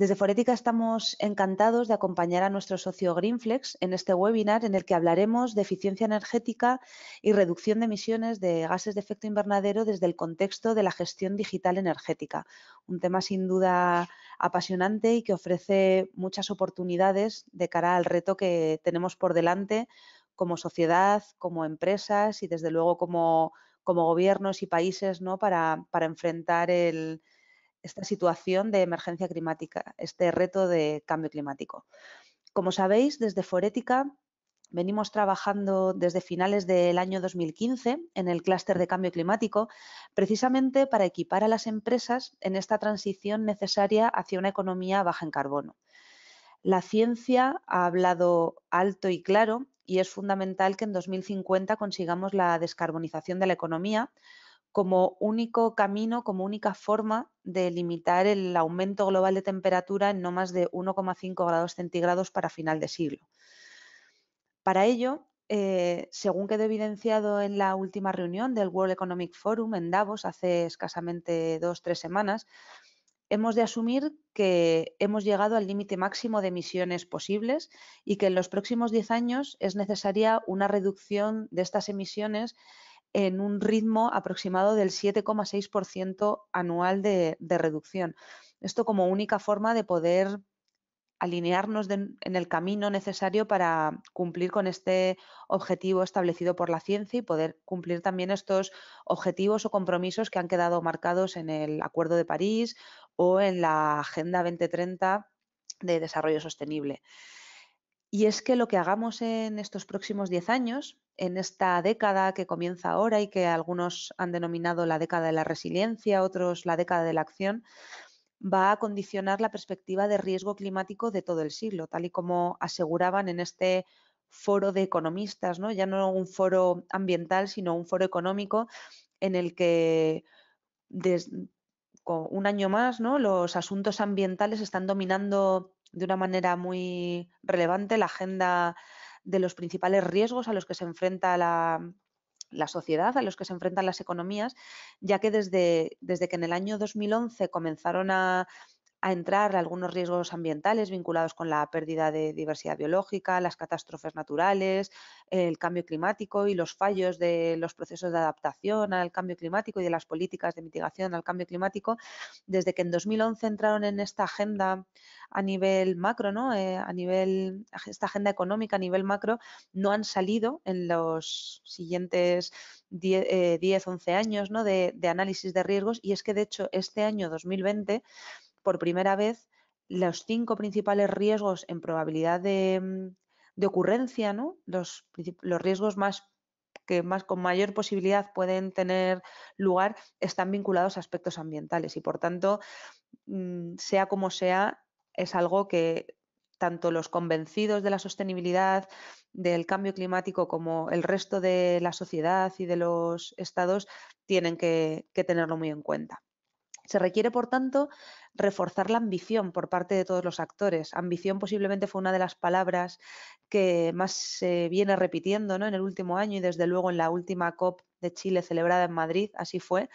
Desde Forética estamos encantados de acompañar a nuestro socio Greenflex en este webinar en el que hablaremos de eficiencia energética y reducción de emisiones de gases de efecto invernadero desde el contexto de la gestión digital energética. Un tema sin duda apasionante y que ofrece muchas oportunidades de cara al reto que tenemos por delante como sociedad, como empresas y desde luego como, como gobiernos y países ¿no? para, para enfrentar el, esta situación de emergencia climática, este reto de cambio climático. Como sabéis, desde Forética venimos trabajando desde finales del año 2015 en el clúster de cambio climático, precisamente para equipar a las empresas en esta transición necesaria hacia una economía baja en carbono. La ciencia ha hablado alto y claro y es fundamental que en 2050 consigamos la descarbonización de la economía como único camino, como única forma de limitar el aumento global de temperatura en no más de 1,5 grados centígrados para final de siglo. Para ello, eh, según quedó evidenciado en la última reunión del World Economic Forum en Davos hace escasamente dos o tres semanas, hemos de asumir que hemos llegado al límite máximo de emisiones posibles y que en los próximos 10 años es necesaria una reducción de estas emisiones en un ritmo aproximado del 7,6% anual de, reducción. Esto como única forma de poder alinearnos en el camino necesario para cumplir con este objetivo establecido por la ciencia y poder cumplir también estos objetivos o compromisos que han quedado marcados en el Acuerdo de París o en la Agenda 2030 de Desarrollo Sostenible. Y es que lo que hagamos en estos próximos 10 años en esta década que comienza ahora y que algunos han denominado la década de la resiliencia, otros la década de la acción, va a condicionar la perspectiva de riesgo climático de todo el siglo, tal y como aseguraban en este foro de economistas, ¿no? ya no un foro ambiental, sino un foro económico en el que desde un año más ¿no? los asuntos ambientales están dominando de una manera muy relevante la agenda de los principales riesgos a los que se enfrenta la, la sociedad, a los que se enfrentan las economías, ya que desde, desde que en el año 2011 comenzaron a, a entrar algunos riesgos ambientales vinculados con la pérdida de diversidad biológica, las catástrofes naturales, el cambio climático y los fallos de los procesos de adaptación al cambio climático y de las políticas de mitigación al cambio climático, desde que en 2011 entraron en esta agenda a nivel macro, ¿no? Eh, a nivel, esta agenda económica a nivel macro, no han salido en los siguientes 10, 11 eh, años de análisis de riesgos y es que de hecho este año 2020 por primera vez los cinco principales riesgos en probabilidad de, mm, ocurrencia, ¿no? Los, riesgos más que más con mayor posibilidad pueden tener lugar están vinculados a aspectos ambientales y por tanto, mm, sea como sea, es algo que tanto los convencidos de la sostenibilidad, del cambio climático, como el resto de la sociedad y de los estados tienen que tenerlo muy en cuenta. Se requiere, por tanto, reforzar la ambición por parte de todos los actores. Ambición posiblemente fue una de las palabras que más se viene repitiendo ¿no? en el último año y desde luego en la última COP de Chile celebrada en Madrid, así fue,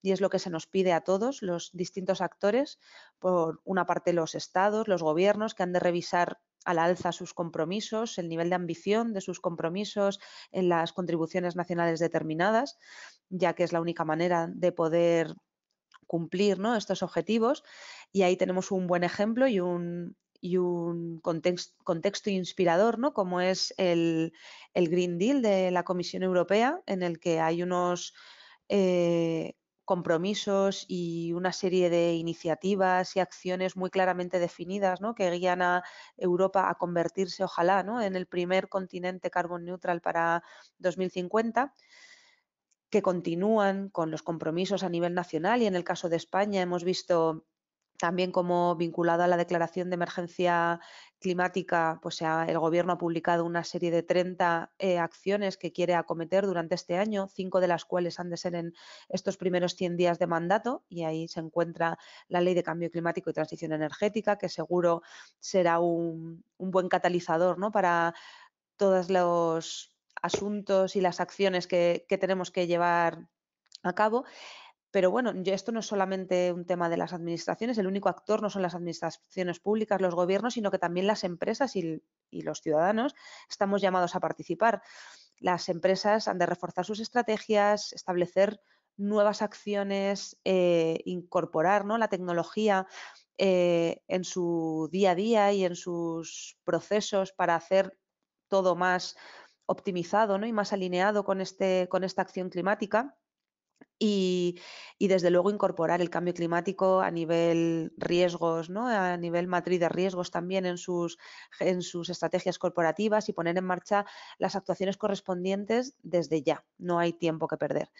y es lo que se nos pide a todos los distintos actores, por una parte los estados, los gobiernos, que han de revisar al alza sus compromisos, el nivel de ambición de sus compromisos en las contribuciones nacionales determinadas, ya que es la única manera de poder cumplir estos objetivos y ahí tenemos un buen ejemplo y un, y un contexto inspirador, ¿no? como es el, Green Deal de la Comisión Europea, en el que hay unos eh, compromisos y una serie de iniciativas y acciones muy claramente definidas que guían a Europa a convertirse, ojalá, en el primer continente carbon neutral para 2050 que continúan con los compromisos a nivel nacional y en el caso de España hemos visto también como vinculado a la declaración de emergencia climática, pues el gobierno ha publicado una serie de 30 eh, acciones que quiere acometer durante este año, cinco de las cuales han de ser en estos primeros 100 días de mandato y ahí se encuentra la ley de cambio climático y transición energética, que seguro será un, buen catalizador ¿no? para todos los asuntos y las acciones que, tenemos que llevar a cabo. Pero bueno, esto no es solamente un tema de las administraciones, el único actor no son las administraciones públicas, los gobiernos, sino que también las empresas y, los ciudadanos estamos llamados a participar. Las empresas han de reforzar sus estrategias, establecer nuevas acciones, eh, incorporar ¿no? la tecnología eh, en su día a día y en sus procesos para hacer todo más optimizado ¿no? y más alineado con, este, con esta acción climática. Y, desde luego incorporar el cambio climático a nivel riesgos, a nivel matriz de riesgos también en sus, en sus estrategias corporativas y poner en marcha las actuaciones correspondientes desde ya. No hay tiempo que perder.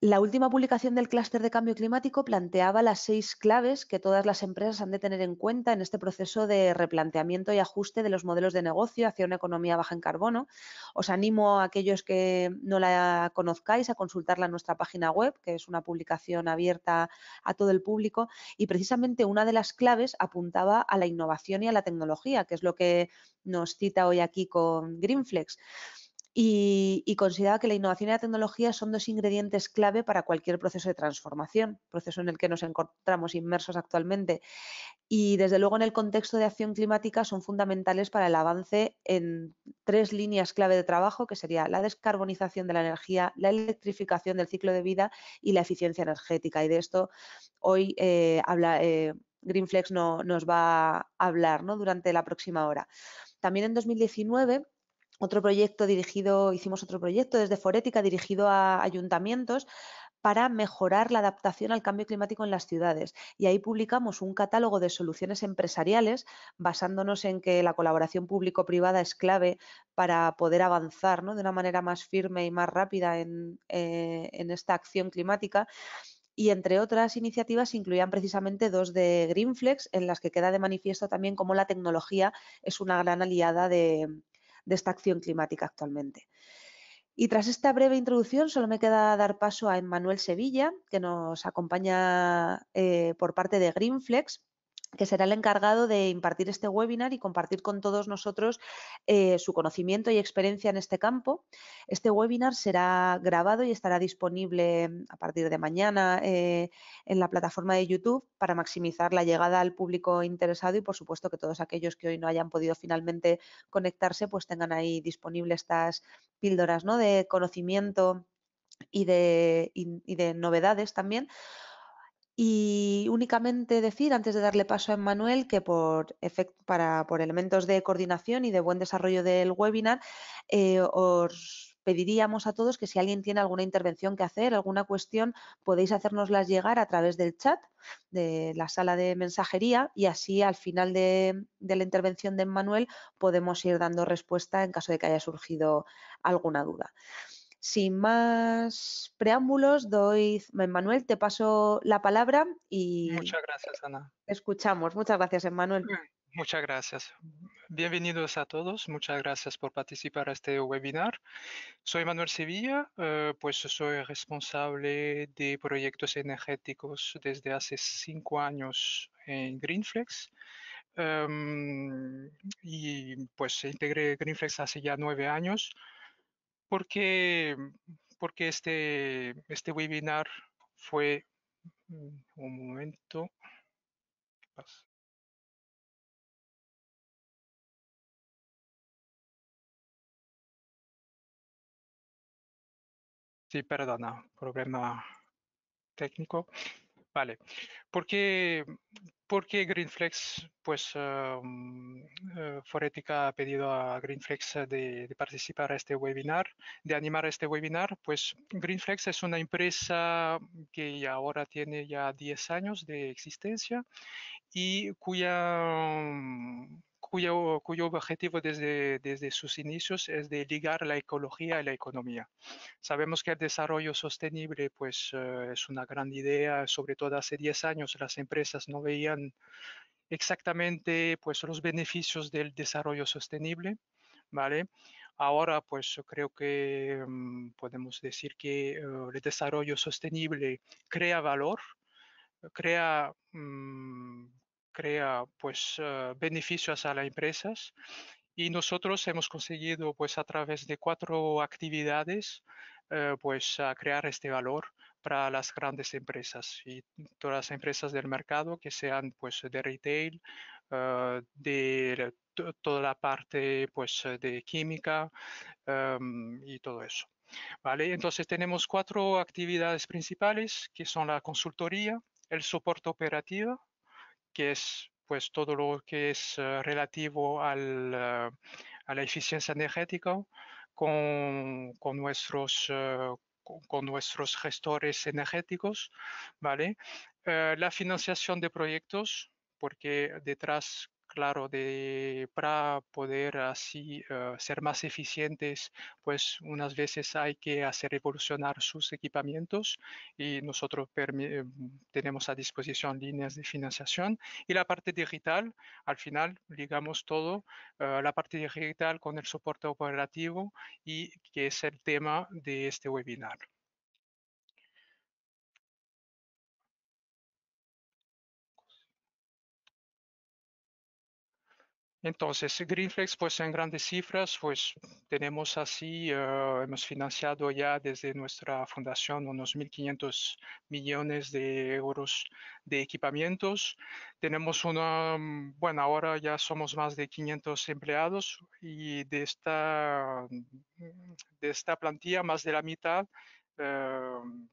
La última publicación del clúster de cambio climático planteaba las seis claves que todas las empresas han de tener en cuenta en este proceso de replanteamiento y ajuste de los modelos de negocio hacia una economía baja en carbono. Os animo a aquellos que no la conozcáis a consultarla en nuestra página web, que es una publicación abierta a todo el público. Y precisamente una de las claves apuntaba a la innovación y a la tecnología, que es lo que nos cita hoy aquí con Greenflex y, y, que la innovación y la tecnología son dos ingredientes clave para cualquier proceso de transformación, proceso en el que nos encontramos inmersos actualmente. Y desde luego en el contexto de acción climática son fundamentales para el avance en tres líneas clave de trabajo, que sería la descarbonización de la energía, la electrificación del ciclo de vida y la eficiencia energética. Y de esto hoy eh, habla, eh, Greenflex no, nos va a hablar ¿no? durante la próxima hora. También en 2019 otro proyecto dirigido, hicimos otro proyecto desde Forética dirigido a ayuntamientos para mejorar la adaptación al cambio climático en las ciudades. Y ahí publicamos un catálogo de soluciones empresariales basándonos en que la colaboración público-privada es clave para poder avanzar de una manera más firme y más rápida en, eh, en esta acción climática y entre otras iniciativas incluían precisamente dos de Greenflex, en las que queda de manifiesto también cómo la tecnología es una gran aliada de, de esta acción climática actualmente. Y tras esta breve introducción, solo me queda dar paso a Emmanuel Sevilla, que nos acompaña eh, por parte de Greenflex, que será el encargado de impartir este webinar y compartir con todos nosotros eh, su conocimiento y experiencia en este campo. Este webinar será grabado y estará disponible mm, a partir de mañana eh, en la plataforma de YouTube para maximizar la llegada al público interesado y, por supuesto, que todos aquellos que hoy no hayan podido finalmente conectarse, pues tengan ahí disponibles estas píldoras ¿no? de conocimiento y de novedades también y únicamente decir, antes de darle paso a Emmanuel, que por, para, por elementos de coordinación y de buen desarrollo del webinar, eh, os pediríamos a todos que si alguien tiene alguna intervención que hacer, alguna cuestión, podéis hacérnoslas llegar a través del chat de la sala de mensajería y así al final de, de la intervención de Emmanuel podemos ir dando respuesta en caso de que haya surgido alguna duda. Sin más preámbulos, doy, Manuel, te paso la palabra y... Muchas gracias, Ana. Escuchamos. Muchas gracias, Manuel. Muchas gracias. Bienvenidos a todos. Muchas gracias por participar a este webinar. Soy Manuel Sevilla, eh, pues soy responsable de proyectos energéticos desde hace cinco años en Greenflex. Em, y pues integré Greenflex hace ya nueve años porque, porque este, este webinar fue mm, un momento. Sí, perdona, problema técnico. Vale, porque, porque GreenFlex, pues eh, mm, eh, Forética ha pedido a GreenFlex eh, de, participar a este webinar, de animar este webinar, pues GreenFlex es una empresa que ahora tiene ya 10 años de existencia y cuya mm, cuyo, objetivo desde, desde sus inicios es de ligar la ecología y la economía. Sabemos que el desarrollo sostenible pues, eh, es una gran idea, sobre todo hace 10 años las empresas no veían exactamente pues, los beneficios del desarrollo sostenible. ¿vale? Ahora, pues creo que mm, podemos decir que uh, el desarrollo sostenible crea valor, crea mm, crea pues eh, beneficios a las empresas y nosotros hemos conseguido pues a través de cuatro actividades eh, pues crear este valor para las grandes empresas y todas las empresas del mercado que sean pues de retail, eh, de toda la parte pues de química em, y todo eso. Vale, entonces tenemos cuatro actividades principales que son la consultoría, el soporte operativo, que es pues todo lo que es eh, relativo al, eh, a la eficiencia energética con, nuestros eh, nuestros gestores energéticos, ¿vale? la financiación de proyectos, porque detrás claro, de, para poder así eh, ser más eficientes, pues unas veces hay que hacer evolucionar sus equipamientos y nosotros eh, tenemos a disposición líneas de financiación. Y la parte digital, al final, ligamos todo, eh, la parte digital con el soporte operativo y que es el tema de este webinar. Entonces, Greenflex, pues en grandes cifras, pues tenemos así, eh, hemos financiado ya desde nuestra fundación unos 1.500 millones de euros de equipamientos. Tenemos una, mm, bueno, ahora ya somos más de 500 empleados y de esta, mm, de esta plantilla, más de la mitad, eh,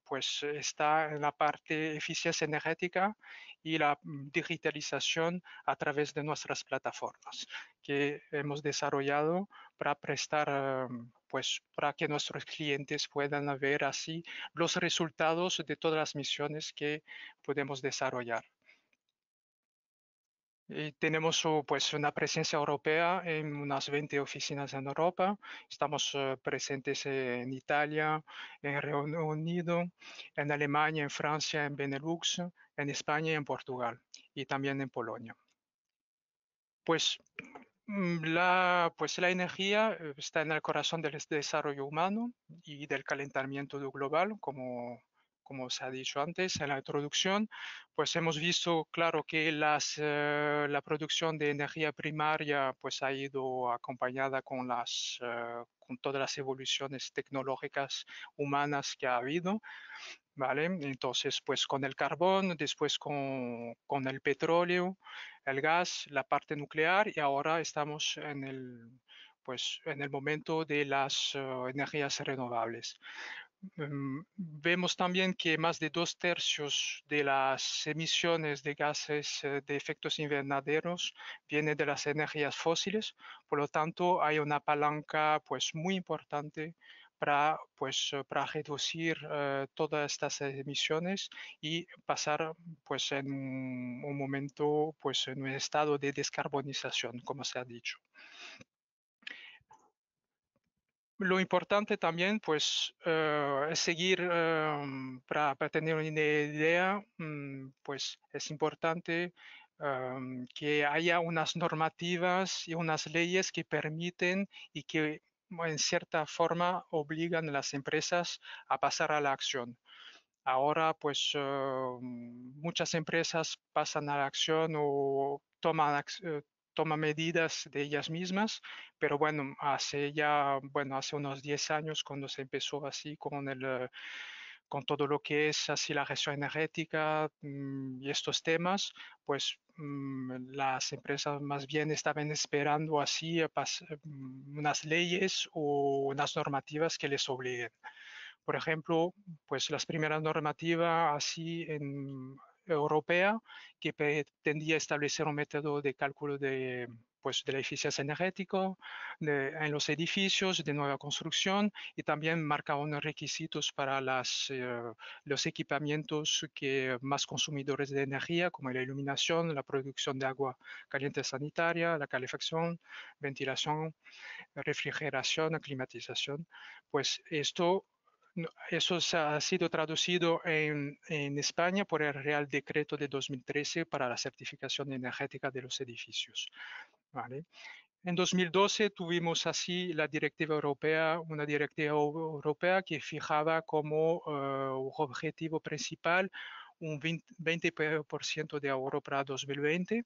pues está en la parte eficiencia energética y la mm, digitalización a través de nuestras plataformas que hemos desarrollado para prestar, ah, pues, para que nuestros clientes puedan ver así los resultados de todas las misiones que podemos desarrollar. Eh, tenemos uh, pues, una presencia europea en unas 20 oficinas en Europa. Estamos uh, presentes en Italia, en Reino Unido, en Alemania, en Francia, en Benelux, en España y en Portugal y también en Polonia. Pues mm, la, pues la energía eh, está en el corazón del desarrollo humano y del calentamiento global, como como se ha dicho antes en la introducción, pues hemos visto, claro, que las, eh, la producción de energía primaria pues ha ido acompañada con, las, eh, con todas las evoluciones tecnológicas humanas que ha habido. ¿Vale? Entonces, pues con el carbón, después con, con el petróleo, el gas, la parte nuclear y ahora estamos en el, pues en el momento de las eh, energías renovables. Em, vemos también que más de dos tercios de las emisiones de gases eh, de efectos invernaderos vienen de las energías fósiles, por lo tanto hay una palanca pues muy importante para, pues, eh, para reducir eh, todas estas emisiones y pasar pues, en un momento pues, en un estado de descarbonización, como se ha dicho lo importante también pues eh, es seguir em, para, tener una idea mm, pues es importante em, que haya unas normativas y unas leyes que permiten y que en cierta forma obligan a las empresas a pasar a la acción. Ahora pues em, muchas empresas pasan a la acción o toman, eh, toma medidas de ellas mismas, pero bueno, hace ya, bueno, hace unos 10 años cuando se empezó así con el eh, con todo lo que es así la gestión energética mm, y estos temas, pues mm, las empresas más bien estaban esperando así eh, mm, unas leyes o unas normativas que les obliguen. Por ejemplo, pues las primeras normativas así en, Europea que pretendía establecer un método de cálculo de, pues, de la eficiencia energética en los edificios de nueva construcción y también marcaba unos requisitos para las, eh, los equipamientos que más consumidores de energía, como la iluminación, la producción de agua caliente sanitaria, la calefacción, ventilación, refrigeración, climatización. Pues esto eso ha sido traducido en, España por el Real Decreto de 2013 para la certificación energética de los edificios. En 2012 tuvimos así la directiva europea, una directiva europea que fijaba como eh, objetivo principal un 20% de ahorro para 2020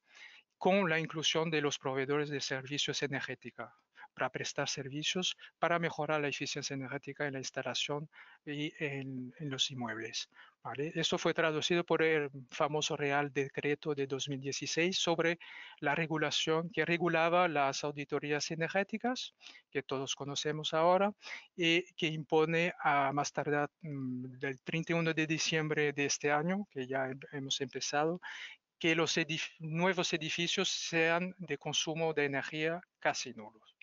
con la inclusión de los proveedores de servicios energéticos para prestar servicios, para mejorar la eficiencia energética en la instalación y en, los inmuebles. Esto fue traducido por el famoso Real Decreto de 2016 sobre la regulación que regulaba las auditorías energéticas, que todos conocemos ahora, y que impone a más tardar mm, del 31 de diciembre de este año, que ya hemos empezado, que los nuevos edificios sean de consumo de energía casi nulos.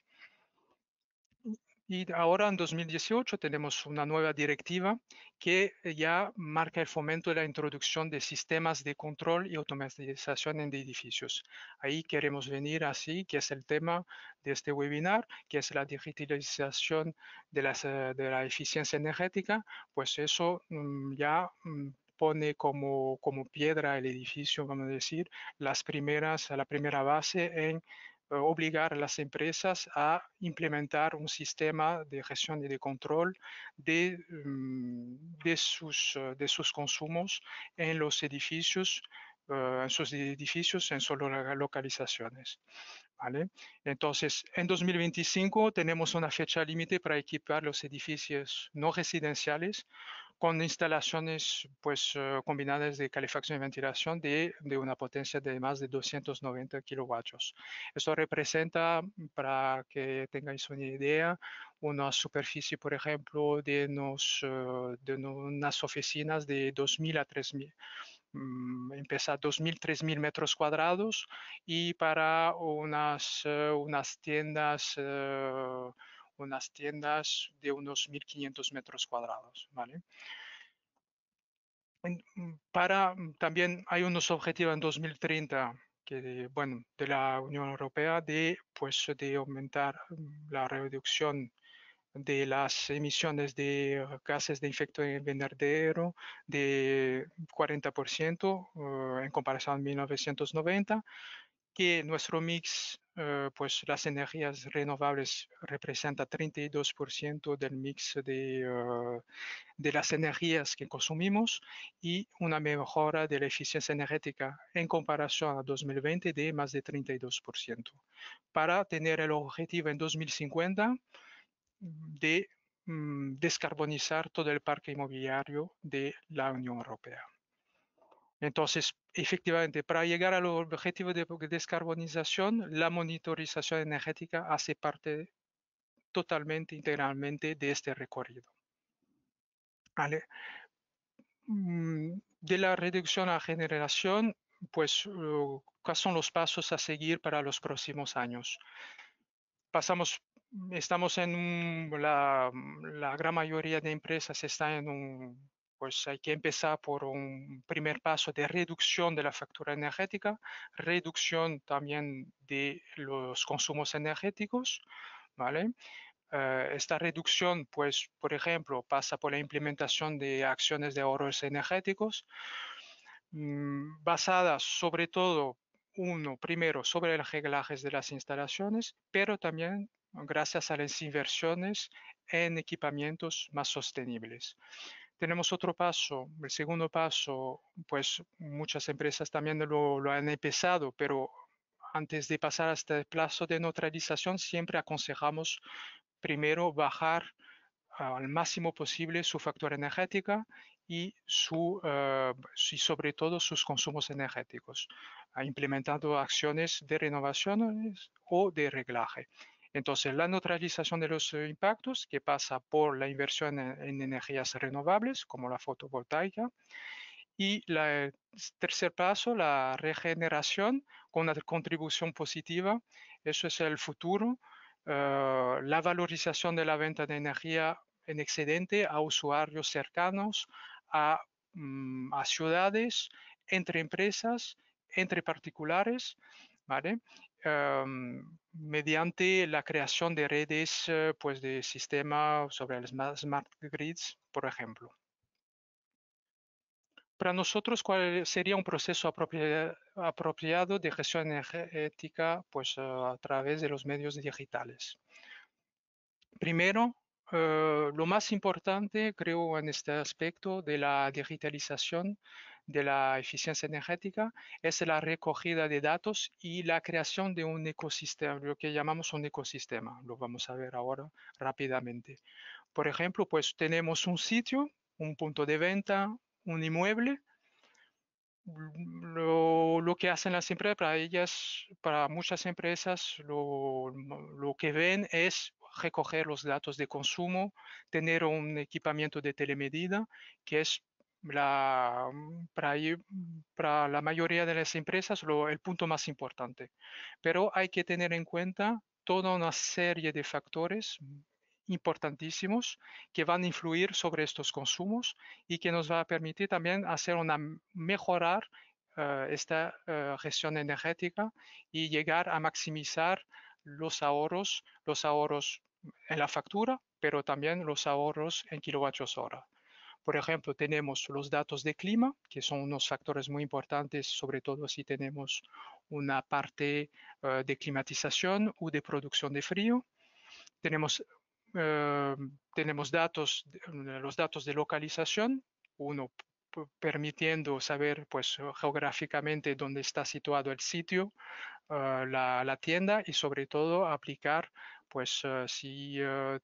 Y ahora en 2018 tenemos una nueva directiva que eh, ya marca el fomento de la introducción de sistemas de control y automatización en edificios. Ahí queremos venir así, que es el tema de este webinar, que es la digitalización de, las, eh, de la eficiencia energética, pues eso mm, ya mm, pone como, como piedra el edificio, vamos a decir, las primeras, la primera base en eh, obligar a las empresas a implementar un sistema de gestión y de control de, mm, de, sus, eh, de sus consumos en los edificios eh, en sus edificios, en las localizaciones. ¿vale? Entonces, en 2025 tenemos una fecha límite para equipar los edificios no residenciales con instalaciones pues eh, combinadas de calefacción y ventilación de, una potencia de más de 290 kilovatios. Esto representa, para que tengáis una idea, una superficie, por ejemplo, de, unos, eh, de unas oficinas de 2.000 a 3.000 empezar 2.000, 3.000 metros cuadrados y para unas, eh, unas tiendas unas tiendas de unos 1.500 metros cuadrados, ¿vale? Mm, para, mm, también hay unos objetivos en 2030 que, bueno, de la Unión Europea de, pues, de aumentar mm, la reducción de las emisiones de gases de efecto invernadero de 40% eh, en comparación a 1990 que nuestro mix, eh, pues las energías renovables representa 32% del mix eh, de, las energías que consumimos y una mejora de la eficiencia energética en comparación a 2020 de más de 32%, para tener el objetivo en 2050 de mm, descarbonizar todo el parque inmobiliario de la Unión Europea. Entonces, efectivamente, para llegar al objetivo de descarbonización, la monitorización energética hace parte totalmente, integralmente de este recorrido. Mm, de la reducción a generación, pues, ¿cuáles son los pasos a seguir para los próximos años? Pasamos estamos en un, la, la, gran mayoría de empresas está en un pues hay que empezar por un primer paso de reducción de la factura energética, reducción también de los consumos energéticos, ¿vale? Eh, esta reducción, pues, por ejemplo, pasa por la implementación de acciones de ahorros energéticos mm, basadas sobre todo, uno, primero, sobre el reglaje de las instalaciones, pero también gracias a las inversiones en equipamientos más sostenibles. Tenemos otro paso, el segundo paso, pues muchas empresas también lo, han empezado, pero antes de pasar a este plazo de neutralización, siempre aconsejamos primero bajar al máximo posible su factura energética y, su, eh, y sobre todo sus consumos energéticos, implementando acciones de renovación o de reglaje. Entonces, la neutralización de los eh, impactos, que pasa por la inversión en, energías renovables, como la fotovoltaica, y el tercer paso, la regeneración con una contribución positiva. Eso es el futuro. Ah, la valorización de la venta de energía en excedente a usuarios cercanos, a, mm, a ciudades, entre empresas, entre particulares. ¿vale? mediante la creación de redes eh, pues, de sistema sobre el smart grids, por ejemplo. Para nosotros, ¿cuál sería un proceso apropiado de gestión energética pues, ah, a través de los medios digitales? Primero, eh, lo más importante, creo, en este aspecto de la digitalización de la eficiencia energética es la recogida de datos y la creación de un ecosistema, lo que llamamos un ecosistema. Lo vamos a ver ahora rápidamente. Por ejemplo, pues tenemos un sitio, un punto de venta, un inmueble, lo, que hacen las empresas, para ellas, para muchas empresas, lo, lo, que ven es recoger los datos de consumo, tener un equipamiento de telemedida, que es la, mm, mm, para, la mayoría de las empresas el punto más importante. Pero hay que tener en cuenta toda una serie de factores mm, importantísimos que van a influir sobre estos consumos y que nos va a permitir también hacer una mejorar eh, esta eh, gestión energética y llegar a maximizar los ahorros, los ahorros en la factura, pero también los ahorros en kilovatios hora. Por ejemplo, tenemos los datos de clima, que son unos factores muy importantes, sobre todo si tenemos una parte eh, de climatización o de producción de frío. Tenemos, eh, tenemos datos, eh, los datos de localización, uno permitiendo saber pues geográficamente dónde está situado el sitio, la, tienda y sobre todo aplicar pues si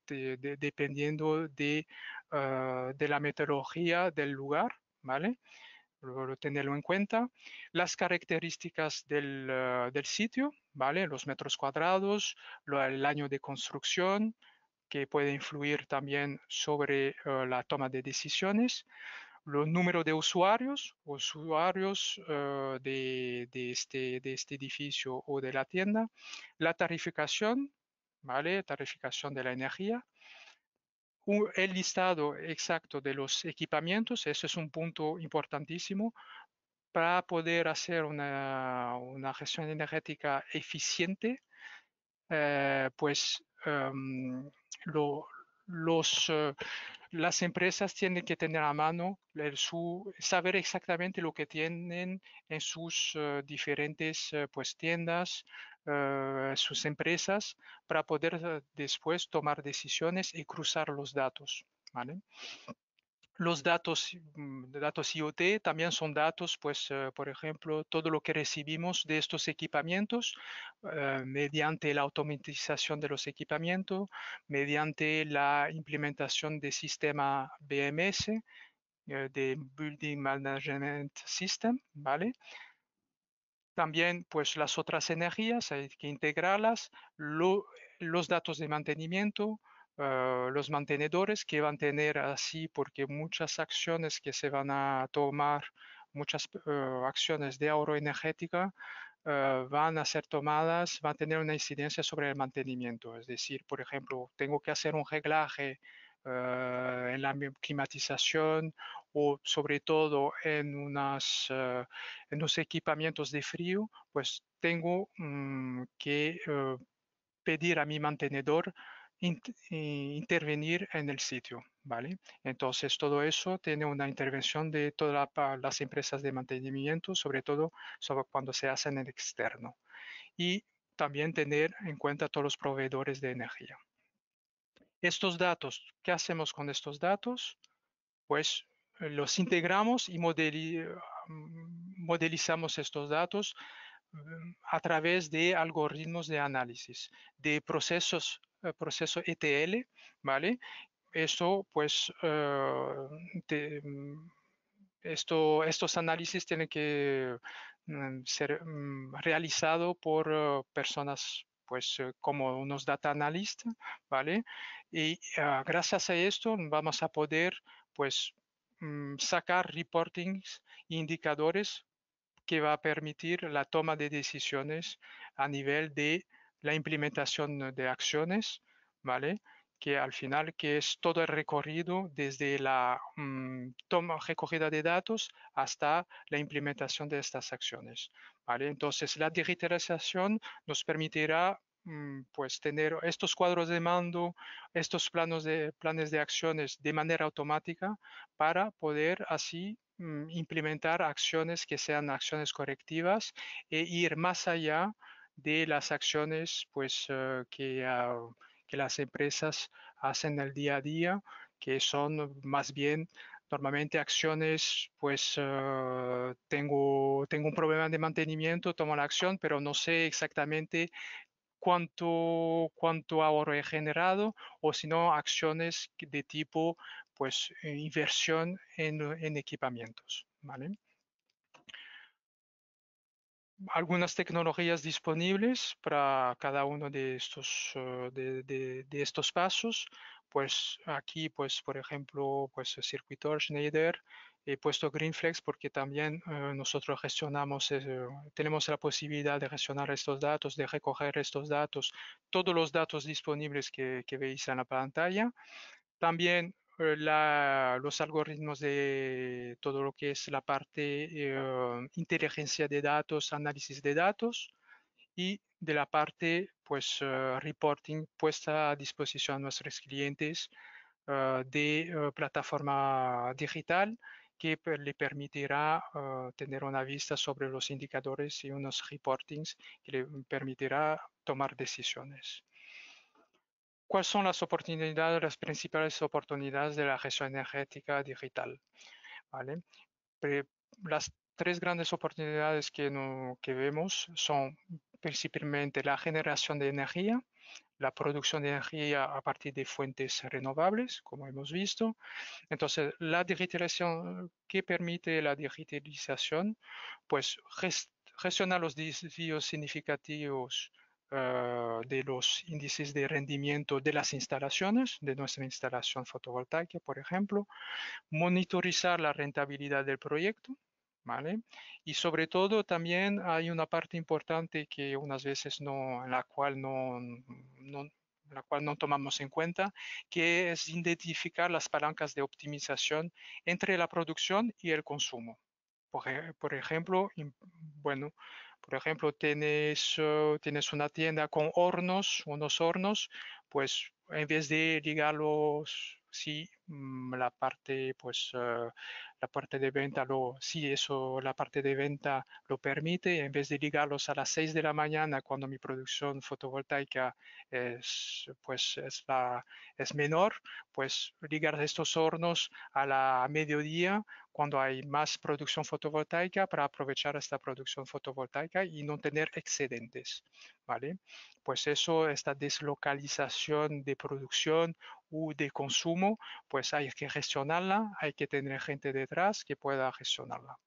dependiendo de eh, de la meteorología del lugar, ¿vale? tenerlo en cuenta. Las características del, eh, sitio, ¿vale? Los metros cuadrados, el año de construcción, que puede influir también sobre eh, la toma de decisiones. Los números de usuarios, usuarios de, este, de este edificio o de la tienda. La tarificación, ¿vale? Tarificación de la energía el listado exacto de los equipamientos, ese es un punto importantísimo para poder hacer una, gestión energética eficiente, eh, pues em, lo, los, eh, las empresas tienen que tener a mano el, su, saber exactamente lo que tienen en sus eh, diferentes eh, pues, tiendas, sus empresas, para poder después tomar decisiones y cruzar los datos. ¿vale? Los datos, mm, datos IoT también son datos, pues, eh, por ejemplo, todo lo que recibimos de estos equipamientos eh, mediante la automatización de los equipamientos, mediante la implementación de sistema BMS, eh, de Building Management System, ¿vale? También, pues, las otras energías, hay que integrarlas, los datos de mantenimiento, Ah, los mantenedores que van a tener así, porque muchas acciones que se van a tomar, muchas ah, acciones de ahorro energética, ah, van a ser tomadas van a tener una incidencia sobre el mantenimiento. Es decir, por ejemplo, tengo que hacer un reglaje en la climatización o sobre todo en, unas, en equipamientos de frío, pues tengo mm, que pedir a mi mantenedor eh, intervenir en el sitio, ¿vale? Entonces, todo eso tiene una intervención de todas las empresas de mantenimiento, sobre todo sobre cuando se hace en el externo. Y también tener en cuenta todos los proveedores de energía. Estos datos, ¿qué hacemos con estos datos? Pues eh, los integramos y mm, modelizamos estos datos a través de algoritmos de análisis, de procesos, eh, proceso ETL, ¿vale? Pues, eh, mm, esto, pues, estos análisis tienen que mm, ser mm, realizados por eh, personas pues como unos data analysts, ¿vale? Y ah, gracias a esto vamos a poder pues sacar reportings e indicadores que va a permitir la toma de decisiones a nivel de la implementación de acciones, ¿vale? Que al final que es todo el recorrido desde la mm, toma, recogida de datos hasta la implementación de estas acciones, ¿vale? Entonces, la digitalización nos permitirá Mm, pues tener estos cuadros de mando, estos planos de, planes de acciones de manera automática para poder así mm, implementar acciones que sean acciones correctivas e ir más allá de las acciones pues eh, que, ah, que, las empresas hacen el día a día que son más bien normalmente acciones pues eh, tengo tengo un problema de mantenimiento tomo la acción pero no sé exactamente cuánto, cuánto ahorro he generado o si no acciones de tipo pues eh, inversión en, en equipamientos. algunas tecnologías disponibles para cada uno de estos, eh, de, estos pasos. Pues aquí, pues, por ejemplo, pues el circuito Schneider He puesto GreenFlex porque también eh, nosotros gestionamos, tenemos la posibilidad de gestionar estos datos, de recoger estos datos, todos los datos disponibles que, veis en la pantalla. También eh, los algoritmos de todo lo que es la parte eh, inteligencia de datos, análisis de datos y de la parte pues reporting puesta a disposición a nuestros clientes de plataforma digital que le permitirá ah, tener una vista sobre los indicadores y unos reportings que le permitirá tomar decisiones. ¿Cuáles son las oportunidades, las principales oportunidades de la gestión energética digital? ¿Vale? Las tres grandes oportunidades que vemos son principalmente la generación de energía, la producción de energía a partir de fuentes renovables, como hemos visto. Entonces, la digitalización, ¿qué permite la digitalización? Pues gestionar los desvíos significativos eh, de los índices de rendimiento de las instalaciones, de nuestra instalación fotovoltaica, por ejemplo, monitorizar la rentabilidad del proyecto, y sobre todo también hay una parte importante que unas veces no, en la cual no, la cual no tomamos en cuenta, que es identificar las palancas de optimización entre la producción y el consumo. Por, por ejemplo, bueno, por ejemplo, tienes, uh, tienes una tienda con hornos, unos hornos, pues en vez de ligarlos, si mm, la parte, pues, uh, la parte de venta, lo, eso, la parte de venta lo permite, en vez de ligarlos a las 6 de la mañana cuando mi producción fotovoltaica es, pues, es menor, pues ligar estos hornos a la mediodía cuando hay más producción fotovoltaica para aprovechar esta producción fotovoltaica y no tener excedentes, ¿vale? Pues eso, esta deslocalización de producción de consumo, pues hay que gestionarla, hay que tener gente detrás que pueda gestionarla.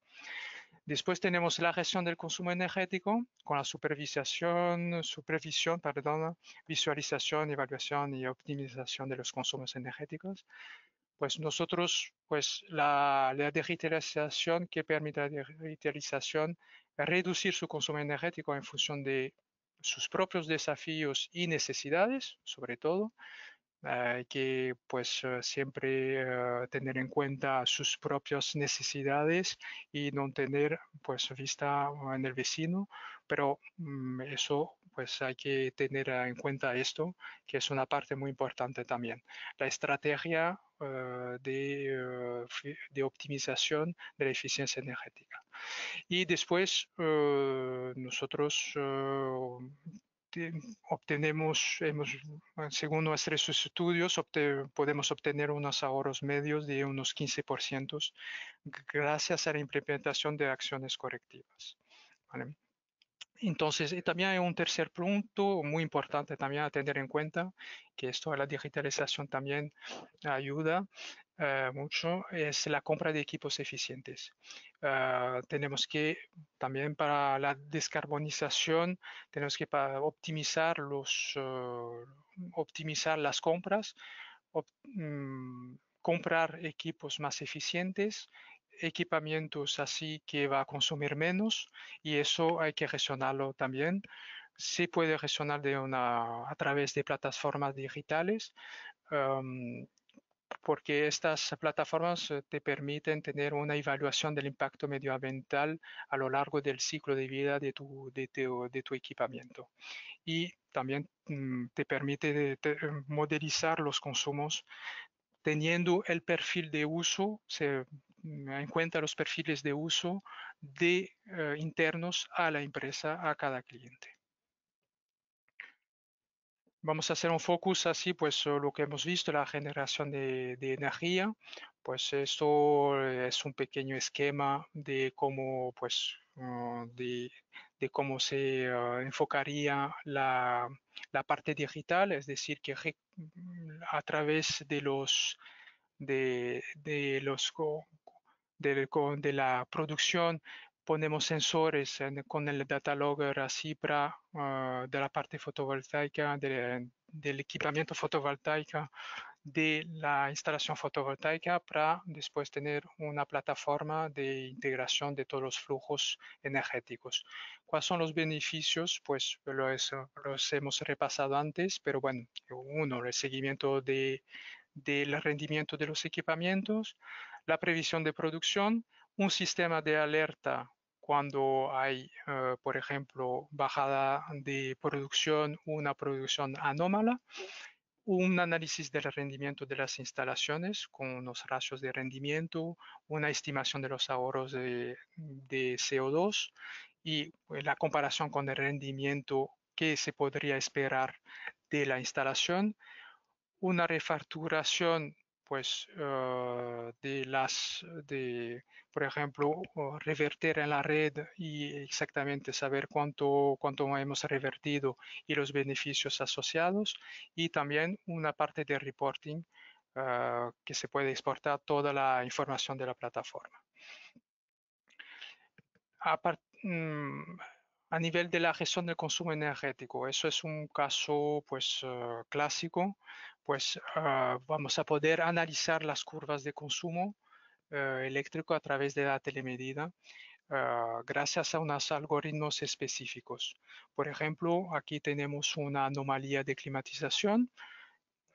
Después tenemos la gestión del consumo energético con la supervisión, supervisión, perdón, visualización, evaluación y optimización de los consumos energéticos. Pues nosotros, pues la, la digitalización que permite la digitalización reducir su consumo energético en función de sus propios desafíos y necesidades, sobre todo, Ah, hay que pues eh, siempre eh, tener en cuenta sus propias necesidades y no tener pues vista ah, en el vecino, pero mm, eso pues hay que tener ah, en cuenta esto, que es una parte muy importante también. La estrategia eh, de, de, optimización de la eficiencia energética. Y después nosotros obtenemos, según nuestros estudios, podemos obtener unos ahorros medios de unos 15% gracias a la implementación de acciones correctivas. Entonces, también hay un tercer punto muy importante también a tener en cuenta, que esto la digitalización también ayuda eh, mucho, es la compra de equipos eficientes. Eh, tenemos que también para la descarbonización, tenemos que optimizar, los, eh, optimizar las compras, mm, comprar equipos más eficientes, equipamientos así que va a consumir menos y eso hay que gestionarlo también. Se puede gestionar de una, a través de plataformas digitales. Em, porque estas plataformas eh, te permiten tener una evaluación del impacto medioambiental a lo largo del ciclo de vida de tu, de equipamiento. Y también mm, te permite modelizar los consumos teniendo el perfil de uso, Mm, en cuenta los perfiles de uso de eh, internos a la empresa, a cada cliente. Vamos a hacer un focus así, pues lo que hemos visto, la generación de, energía, pues esto es un pequeño esquema de cómo, pues, mm, de, cómo se ah, enfocaría la, la, parte digital, es decir, que mm, a través de los de, de los de, la producción ponemos sensores con el data logger así para ah, de la parte fotovoltaica, del equipamiento fotovoltaico, de la instalación fotovoltaica para después tener una plataforma de integración de todos los flujos energéticos. ¿Cuáles son los beneficios? Pues los hemos repasado antes, pero bueno, uno, el seguimiento de, del rendimiento de los equipamientos la previsión de producción, un sistema de alerta cuando hay, eh, por ejemplo, bajada de producción, una producción anómala, un análisis del rendimiento de las instalaciones con unos ratios de rendimiento, una estimación de los ahorros de, de CO2 y pues, la comparación con el rendimiento que se podría esperar de la instalación, una refacturación pues eh, de las de por ejemplo revertir en la red y exactamente saber cuánto cuánto hemos revertido y los beneficios asociados y también una parte de reporting eh, que se puede exportar toda la información de la plataforma mm, a, nivel de la gestión del consumo energético eso es un caso pues eh, clásico pues ah, vamos a poder analizar las curvas de consumo eh, eléctrico a través de la telemedida ah, gracias a unos algoritmos específicos. Por ejemplo, aquí tenemos una anomalía de climatización.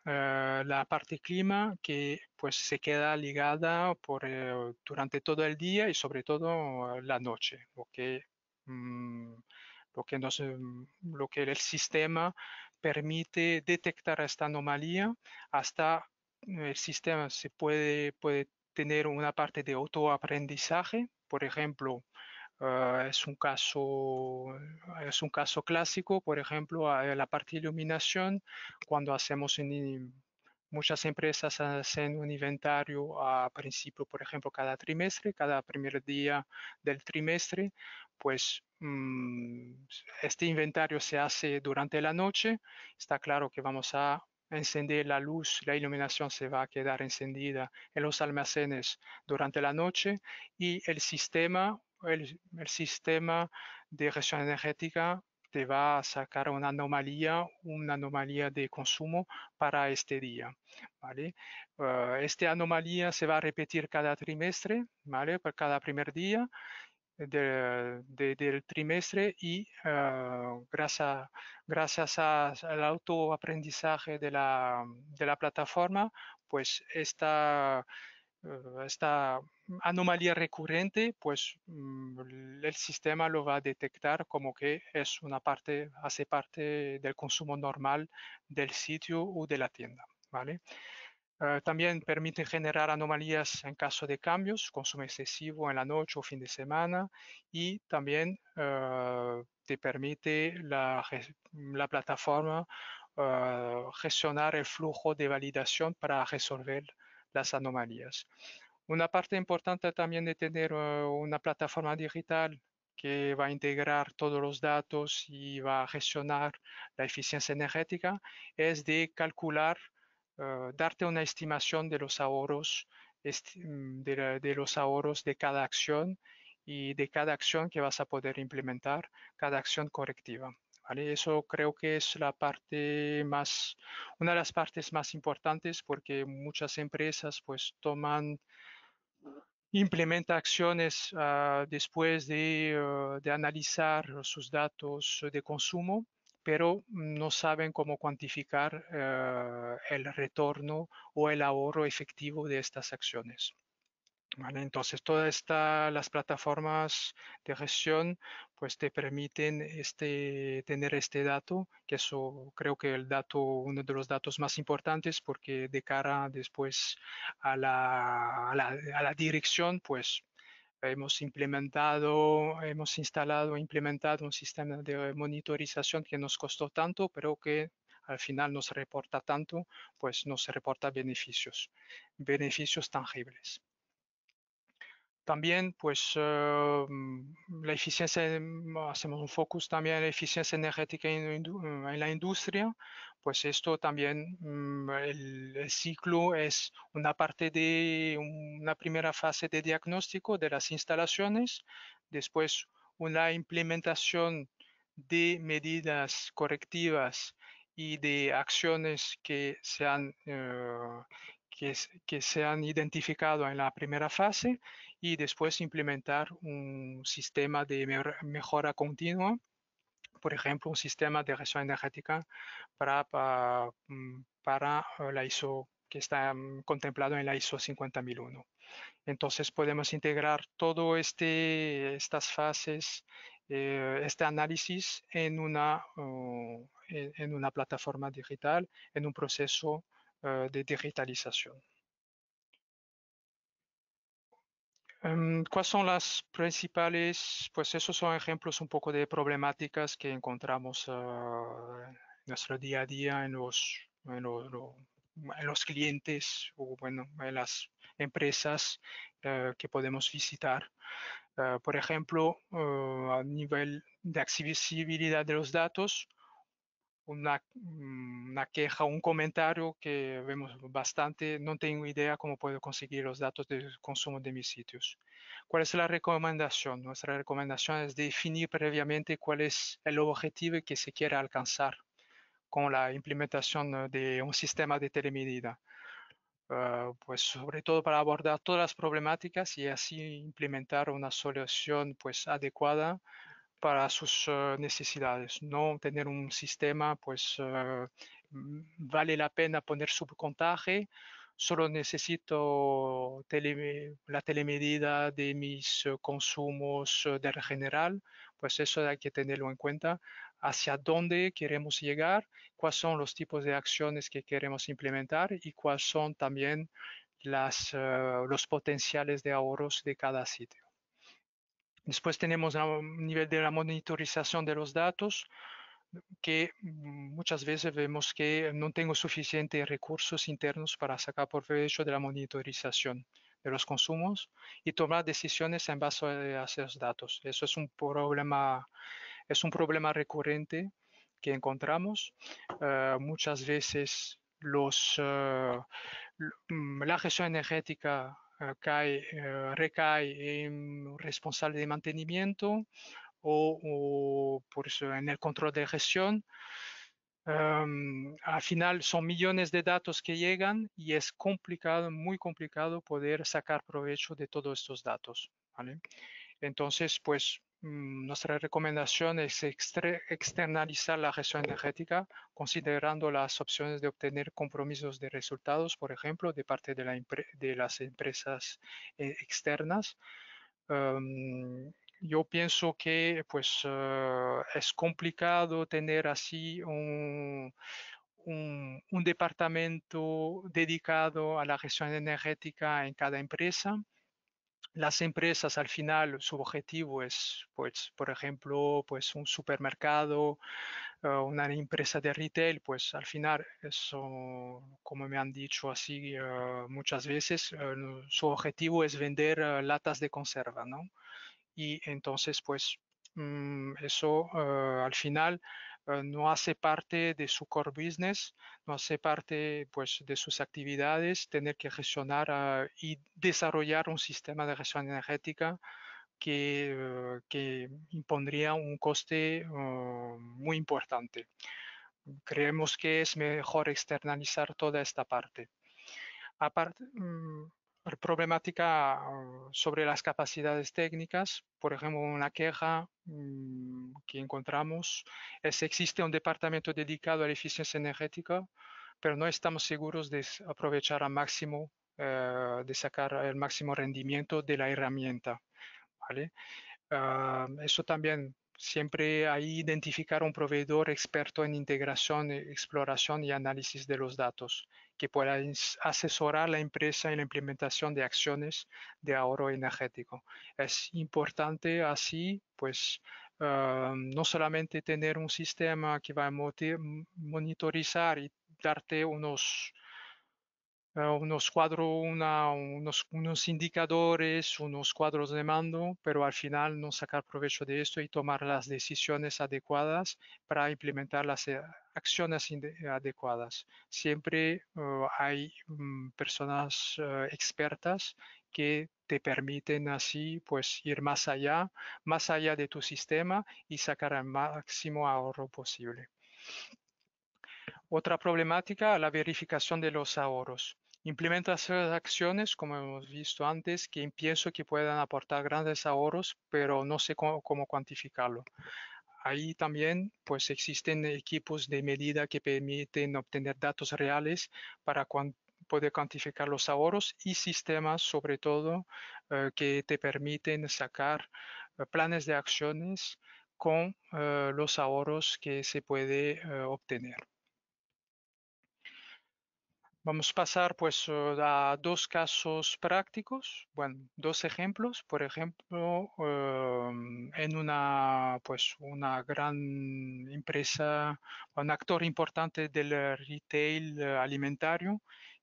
Eh, la parte clima que pues se queda ligada por, eh, durante todo el día y sobre todo la noche, lo que, mm, lo que, mm, lo que el sistema permite detectar esta anomalía hasta eh, el sistema se puede, puede tener una parte de autoaprendizaje, por ejemplo, ah, es, un caso, es un caso clásico, por ejemplo, la parte de iluminación, cuando hacemos muchas empresas hacen un inventario a principio, por ejemplo, cada trimestre, cada primer día del trimestre, pues mm, este inventario se hace durante la noche. Está claro que vamos a encender la luz, la iluminación se va a quedar encendida en los almacenes durante la noche y el sistema, el, sistema de gestión energética te va a sacar una anomalía, una anomalía de consumo para este día, ¿vale? Ah, esta anomalía se va a repetir cada trimestre, ¿vale? Por cada primer día del trimestre y ah, gracias, gracias al autoaprendizaje de la, de la plataforma, pues esta, eh, esta anomalía recurrente, pues mm, el sistema lo va a detectar como que es una parte, hace parte del consumo normal del sitio o de la tienda, ¿vale? Eh, también permite generar anomalías en caso de cambios, consumo excesivo en la noche o fin de semana y también eh, te permite la, plataforma eh, gestionar el flujo de validación para resolver las anomalías. Una parte importante también de tener una plataforma digital que va a integrar todos los datos y va a gestionar la eficiencia energética es de calcular eh, darte una estimación de los ahorros mm, de, los ahorros de cada acción y de cada acción que vas a poder implementar, cada acción correctiva. ¿vale? Eso creo que es la parte más, una de las partes más importantes porque muchas empresas pues toman implementa acciones ah, después eh, de, analizar sus datos de consumo pero no saben cómo cuantificar eh, el retorno o el ahorro efectivo de estas acciones. entonces, todas las plataformas de gestión pues te permiten este, tener este dato, que eso creo que el dato, uno de los datos más importantes, porque de cara después a la, a la, a la dirección, pues hemos implementado, hemos instalado, implementado un sistema de monitorización que nos costó tanto, pero que al final nos reporta tanto, pues nos reporta beneficios, beneficios tangibles. También, pues, eh, mm, la eficiencia, mm, hacemos un focus también en la eficiencia energética en, la mm, industria, pues esto también, el, ciclo es una parte de una primera fase de diagnóstico de las instalaciones, después una implementación de medidas correctivas y de acciones que se eh, que se han identificado en la primera fase y después implementar un sistema de mejora continua, por ejemplo, un sistema de gestión energética para, mm, para, para eh, la ISO que está mm, contemplado en la ISO 50001. Entonces podemos integrar todo este, estas fases, eh, este análisis en una, uh, en, una plataforma digital, en un proceso eh, de digitalización. Em, ¿Cuáles son las principales? Pues esos son ejemplos un poco de problemáticas que encontramos ah, en nuestro día a día en los, clientes o en las empresas eh, que podemos visitar. Eh, por ejemplo, eh, a nivel de accesibilidad de los datos, Mm, una, queja, un comentario que vemos bastante, no tengo idea cómo puedo conseguir los datos de consumo de mis sitios. ¿Cuál es la recomendación? Nuestra recomendación es definir previamente cuál es el objetivo que se quiere alcanzar con la implementación de un sistema de telemedida. Ah, pues sobre todo para abordar todas las problemáticas y así implementar una solución pues adecuada para sus eh, necesidades. No tener un sistema, pues eh, mm, vale la pena poner subcontaje, solo necesito la telemedida de mis eh, consumos de general, pues eso hay que tenerlo en cuenta, hacia dónde queremos llegar, cuáles son los tipos de acciones que queremos implementar y cuáles son también las, los potenciales de ahorros de cada sitio. Después tenemos a nivel de la monitorización de los datos, que muchas veces vemos que no tengo suficientes recursos internos para sacar por provecho de la monitorización de los consumos y tomar decisiones en base a esos datos. Eso es un problema, es un problema recurrente que encontramos. Eh, muchas veces los, eh, mm, la gestión energética eh, cae, eh, recae en responsable de mantenimiento o, por eso, en el control de gestión. Em, al final son millones de datos que llegan y es complicado, muy complicado poder sacar provecho de todos estos datos. ¿vale? Entonces, pues mm, nuestra recomendación es externalizar la gestión energética considerando las opciones de obtener compromisos de resultados, por ejemplo, de parte de, las empresas eh, externas. Em, yo pienso que pues eh, es complicado tener así un, departamento dedicado a la gestión energética en cada empresa las empresas al final su objetivo es, pues, por ejemplo, pues un supermercado, eh, una empresa de retail, pues al final eso, como me han dicho así eh, muchas veces, eh, su objetivo es vender latas de conserva, ¿no? Y entonces, pues, mm, eso al final eh, no hace parte de su core business, no hace parte pues, de sus actividades, tener que gestionar ah, y desarrollar un sistema de gestión energética que, eh, que impondría un coste eh, muy importante. Creemos que es mejor externalizar toda esta parte. Aparte, mm, problemática uh, sobre las capacidades técnicas. Por ejemplo, una queja mm, que encontramos es existe un departamento dedicado a la eficiencia energética, pero no estamos seguros de aprovechar al máximo, eh, de sacar el máximo rendimiento de la herramienta. ¿vale? Ah, eso también siempre ahí identificar un proveedor experto en integración, eh, exploración y análisis de los datos que pueda asesorar a la empresa en la implementación de acciones de ahorro energético. Es importante así, pues, ah, no solamente tener un sistema que va a monitorizar y darte unos unos cuadros, unos, unos indicadores, unos cuadros de mando, pero al final no sacar provecho de esto y tomar las decisiones adecuadas para implementar las eh, acciones adecuadas. Siempre uh, hay mm, personas uh, expertas que te permiten así pues ir más allá, más allá de tu sistema y sacar el máximo ahorro posible. Otra problemática, la verificación de los ahorros. Implementa acciones, como hemos visto antes, que pienso que puedan aportar grandes ahorros, pero no sé cómo, cuantificarlo. Ahí también pues, existen equipos de medida que permiten obtener datos reales para poder cuantificar los ahorros y sistemas, sobre todo, eh, que te permiten sacar eh, planes de acciones con eh, los ahorros que se puede obtener. Vamos a pasar pues a dos casos prácticos, bueno, dos ejemplos, por ejemplo, em, en una pues una gran empresa, un actor importante del retail alimentario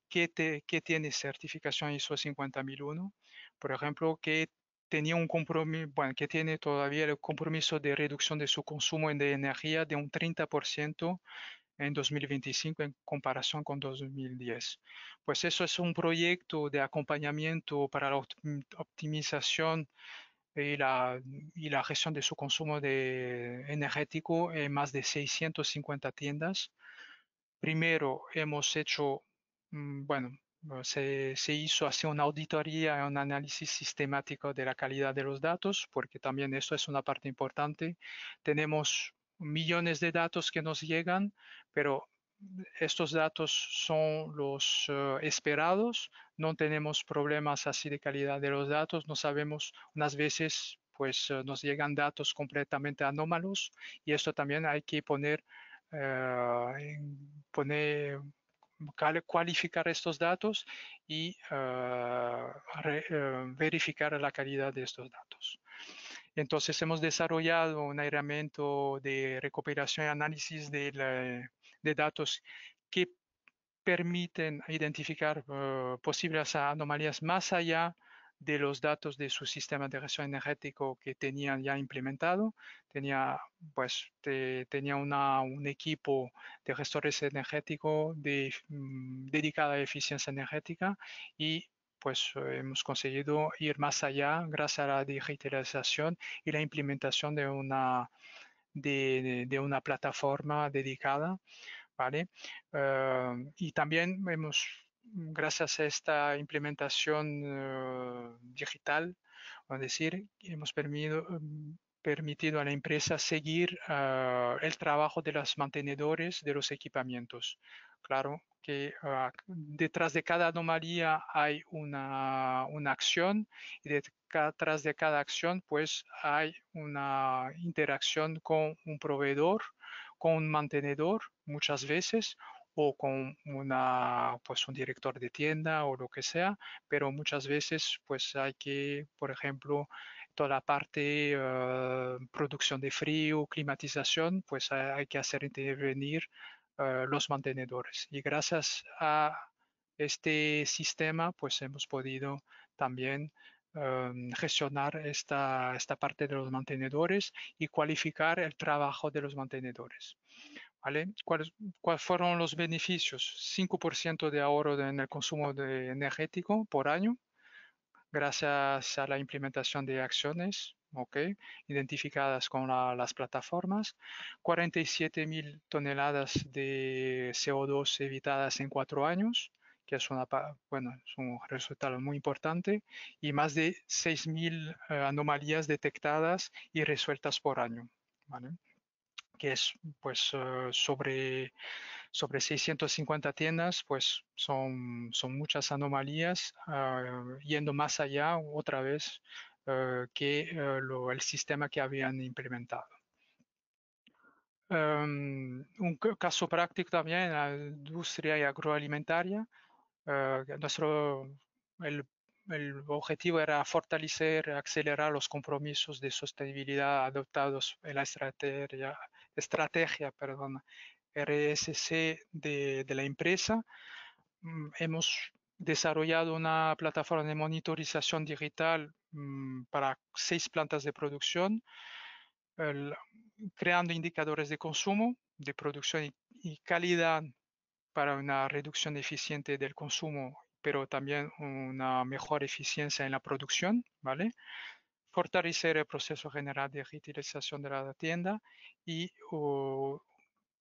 que, te, que tiene certificación ISO 50001, por ejemplo, que tenía un compromiso, bueno, que tiene todavía el compromiso de reducción de su consumo de energía de un 30% en 2025 en comparación con 2010. Pues eso es un proyecto de acompañamiento para la optimización y la, la gestión de su consumo de energético en más de 650 tiendas. Primero hemos hecho, mm, bueno, se, se, hizo así una auditoría, un análisis sistemático de la calidad de los datos, porque también eso es una parte importante. Tenemos millones de datos que nos llegan, pero estos datos son los eh, esperados, no tenemos problemas así de calidad de los datos, no sabemos, unas veces pues eh, nos llegan datos completamente anómalos y esto también hay que poner, eh, poner cualificar estos datos y verificar la calidad de estos datos. Entonces hemos desarrollado un herramienta de recuperación y análisis de, datos que permiten identificar eh, posibles anomalías más allá de los datos de su sistema de gestión energético que tenían ya implementado. Tenía, pues, tenía un equipo de gestores energéticos de, mm, dedicado a eficiencia energética y pues eh, hemos conseguido ir más allá gracias a la digitalización y la implementación de una, de, una plataforma dedicada, ¿vale? Eh, y también hemos, gracias a esta implementación eh, digital, es decir, hemos permitido, mm, permitido a la empresa seguir el trabajo de los mantenedores de los equipamientos claro, que ah, detrás de cada anomalía hay una, acción y detrás de cada acción pues hay una interacción con un proveedor, con un mantenedor muchas veces o con una, pues un director de tienda o lo que sea, pero muchas veces pues hay que, por ejemplo, toda la parte ah, producción de frío, climatización, pues hay que hacer intervenir eh, los mantenedores. Y gracias a este sistema, pues hemos podido también em, gestionar esta, esta parte de los mantenedores y cualificar el trabajo de los mantenedores. ¿Vale? ¿Cuáles, fueron los beneficios? 5% de ahorro en el consumo energético por año, gracias a la implementación de acciones okay, identificadas con las plataformas, 47.000 toneladas de CO2 evitadas en cuatro años, que es, una, bueno, es un resultado muy importante, y más de 6.000 eh, anomalías detectadas y resueltas por año, ¿vale? que es pues eh, sobre sobre 650 tiendas, pues son, son muchas anomalías, ah, yendo más allá otra vez eh, que eh, el sistema que habían implementado. Em, un caso práctico también, la industria agroalimentaria. Eh, nuestro, el, objetivo era fortalecer, acelerar los compromisos de sostenibilidad adoptados en la estrategia, estrategia perdón, RSC de, la empresa. Mm, hemos desarrollado una plataforma de monitorización digital mm, para seis plantas de producción, creando indicadores de consumo, de producción y, calidad para una reducción eficiente del consumo, pero también una mejor eficiencia en la producción, ¿vale? Fortalecer el proceso general de digitalización de la tienda y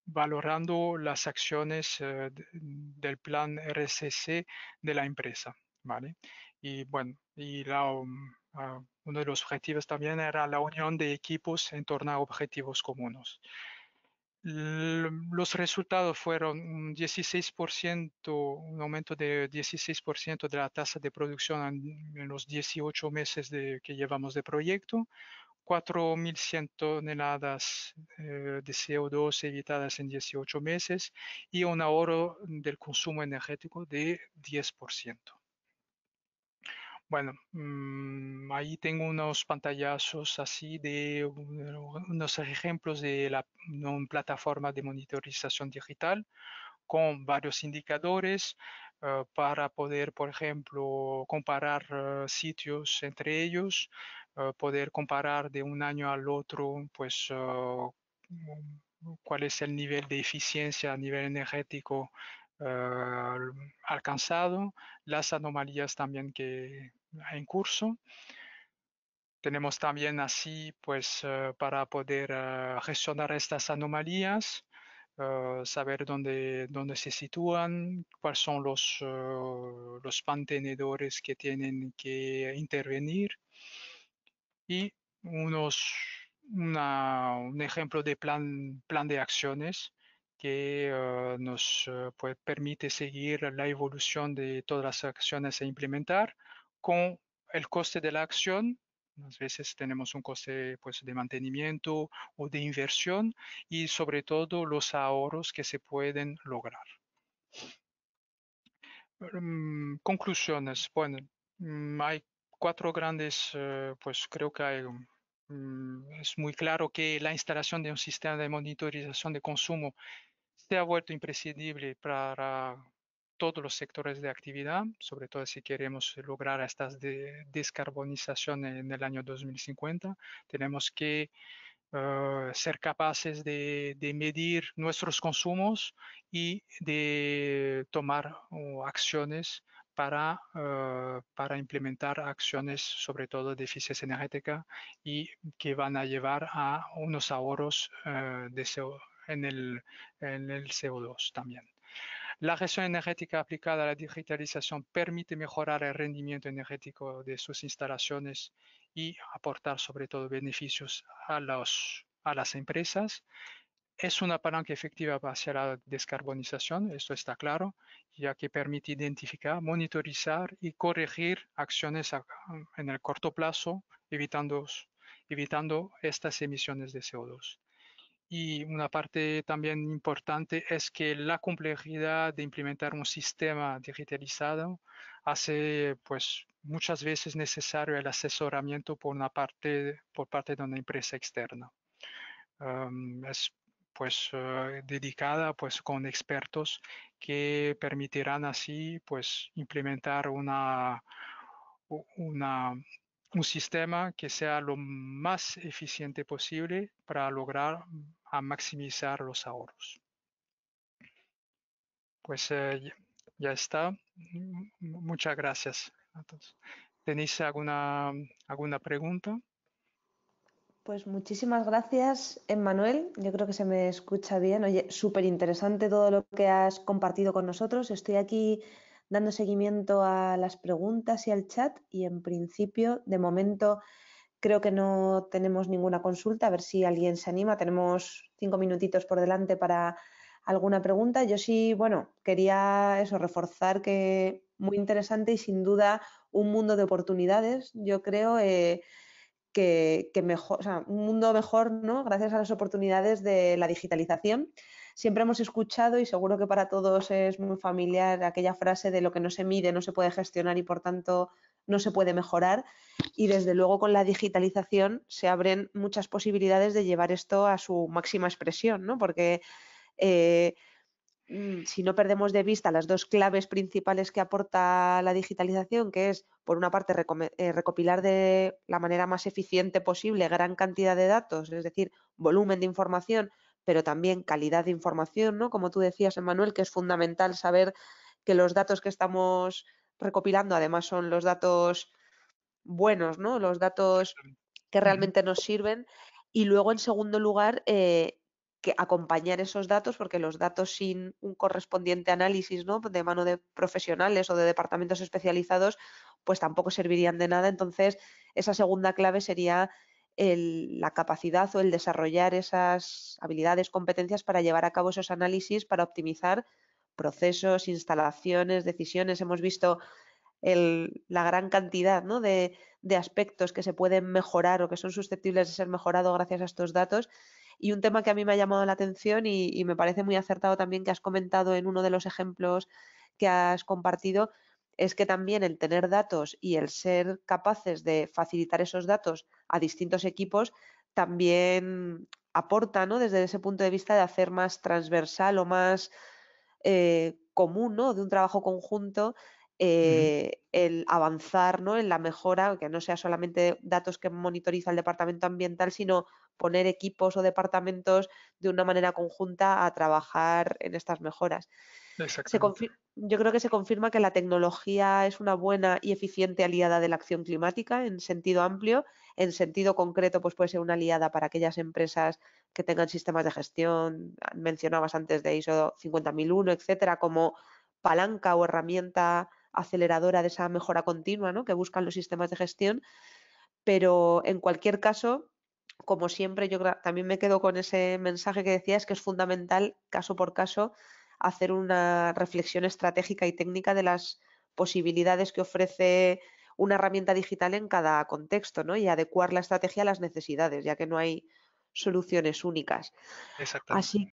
valorando las acciones eh, del plan RCC de la empresa, ¿vale? Y bueno, y um, ah, uno de los objetivos también era la unión de equipos en torno a objetivos comunes. los resultados fueron un 16%, un aumento de 16% de la tasa de producción en, los 18 meses que llevamos de proyecto, 4.100 toneladas eh, de CO2 evitadas en 18 meses y un ahorro del consumo energético de 10%. Bueno, mm, ahí tengo unos pantallazos así de unos ejemplos de la una plataforma de monitorización digital con varios indicadores eh, para poder, por ejemplo, comparar eh, sitios entre ellos, eh, poder comparar de un año al otro, pues, eh, mm, cuál es el nivel de eficiencia a nivel energético eh, alcanzado, las anomalías también que hay en curso. Tenemos también así, pues, para poder gestionar estas anomalías, saber dónde, dónde se sitúan, cuáles son los, los mantenedores que tienen que intervenir y unos, un ejemplo de plan, plan de acciones que eh, nos eh, pues, permite seguir la evolución de todas las acciones a e implementar con el coste de la acción. A veces tenemos un coste pues, de mantenimiento o de inversión y sobre todo los ahorros que se pueden lograr. Mm, conclusiones. Bueno, mm, cuatro grandes, eh, pues creo que mm, es muy claro que la instalación de un sistema de monitorización de consumo se ha vuelto imprescindible para todos los sectores de actividad, sobre todo si queremos lograr estas de descarbonización en el año 2050. Tenemos que eh, ser capaces de, medir nuestros consumos y de tomar acciones eh, para, implementar acciones, sobre todo de eficiencia energética, y que van a llevar a unos ahorros eh, de en, el, CO2 también. La gestión energética aplicada a la digitalización permite mejorar el rendimiento energético de sus instalaciones y aportar sobre todo beneficios a, los, a las empresas es una palanca efectiva hacia la descarbonización, esto está claro, ya que permite identificar, monitorizar y corregir acciones en el corto plazo, evitando, estas emisiones de CO2. Y una parte también importante es que la complejidad de implementar un sistema digitalizado hace pues muchas veces necesario el asesoramiento por una parte por parte de una empresa externa pues eh, dedicada pues con expertos que permitirán así pues implementar una, una un sistema que sea lo más eficiente posible para lograr a maximizar los ahorros. Pues eh, ya está. Muchas gracias. ¿Tenéis alguna, alguna pregunta? Pues muchísimas gracias, Emmanuel. Yo creo que se me escucha bien. Oye, súper interesante todo lo que has compartido con nosotros. Estoy aquí dando seguimiento a las preguntas y al chat y en principio, de momento, creo que no tenemos ninguna consulta. A ver si alguien se anima. Tenemos cinco minutitos por delante para alguna pregunta. Yo sí, bueno, quería eso, reforzar que muy interesante y sin duda un mundo de oportunidades. Yo creo... Eh, mejor, un mundo mejor, ¿no? Gracias a las oportunidades de la digitalización. Siempre hemos escuchado, y seguro que para todos es muy familiar, aquella frase de lo que no se mide no se puede gestionar y por tanto no se puede mejorar. Y desde luego con la digitalización se abren muchas posibilidades de llevar esto a su máxima expresión, ¿no? Porque eh, Mm, si no perdemos de vista las dos claves principales que aporta la digitalización, que es, por una parte, eh, recopilar de la manera más eficiente posible gran cantidad de datos, es decir, volumen de información, pero también calidad de información, ¿no? Como tú decías, Emanuel, que es fundamental saber que los datos que estamos recopilando además son los datos buenos, ¿no? Los datos que realmente nos sirven. Y luego, en segundo lugar, eh, que acompañar esos datos, porque los datos sin un correspondiente análisis ¿no? de mano de profesionales o de departamentos especializados, pues tampoco servirían de nada. Entonces, esa segunda clave sería la capacidad o el desarrollar esas habilidades, competencias para llevar a cabo esos análisis, para optimizar procesos, instalaciones, decisiones. Hemos visto la gran cantidad de, de aspectos que se pueden mejorar o que son susceptibles de ser mejorados gracias a estos datos y un tema que a mí me ha llamado la atención y, me parece muy acertado también que has comentado en uno de los ejemplos que has compartido, es que también el tener datos y el ser capaces de facilitar esos datos a distintos equipos también aporta, ¿no? Desde ese punto de vista de hacer más transversal o más eh, común, De un trabajo conjunto eh, el avanzar en la mejora, que no sea solamente datos que monitoriza el departamento ambiental, sino poner equipos o departamentos de una manera conjunta a trabajar en estas mejoras. yo creo que se confirma que la tecnología es una buena y eficiente aliada de la acción climática en sentido amplio. En sentido concreto, pues puede ser una aliada para aquellas empresas que tengan sistemas de gestión, mencionabas antes de ISO 50001, etcétera, como palanca o herramienta aceleradora de esa mejora continua que buscan los sistemas de gestión. Pero en cualquier caso, como siempre, yo también me quedo con ese mensaje que decías, que es fundamental, caso por caso, hacer una reflexión estratégica y técnica de las posibilidades que ofrece una herramienta digital en cada contexto ¿no? y adecuar la estrategia a las necesidades, ya que no hay soluciones únicas. Así